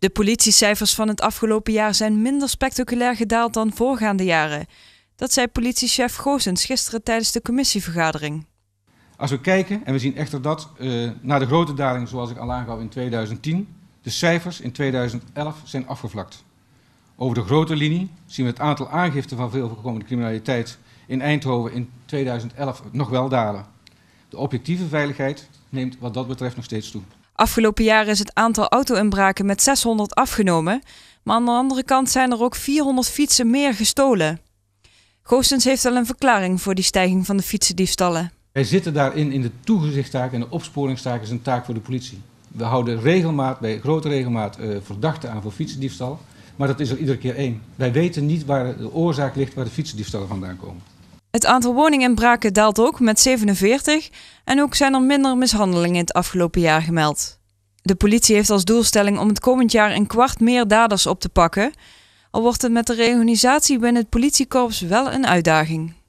De politiecijfers van het afgelopen jaar zijn minder spectaculair gedaald dan voorgaande jaren. Dat zei politiechef Goosens gisteren tijdens de commissievergadering. Als we kijken, en we zien echter dat uh, eh, na de grote daling zoals ik al aangaf in 2010, de cijfers in 2011 zijn afgevlakt. Over de grote linie zien we het aantal aangiften van veel voorkomende criminaliteit in Eindhoven in 2011 nog wel dalen. De objectieve veiligheid neemt wat dat betreft nog steeds toe. Afgelopen jaar is het aantal auto-inbraken met 600 afgenomen, maar aan de andere kant zijn er ook 400 fietsen meer gestolen. Goosens heeft al een verklaring voor die stijging van de fietsendiefstallen. Wij zitten daarin in de toegezichtstaak en de opsporingstaak is een taak voor de politie. We houden regelmaat, bij grote regelmaat eh, verdachten aan voor fietsendiefstal, maar dat is er iedere keer één. Wij weten niet waar de oorzaak ligt waar de fietsendiefstallen vandaan komen. Het aantal woninginbraken daalt ook met 47 en ook zijn er minder mishandelingen in het afgelopen jaar gemeld. De politie heeft als doelstelling om het komend jaar een kwart meer daders op te pakken. Al wordt het met de reorganisatie binnen het politiekorps wel een uitdaging.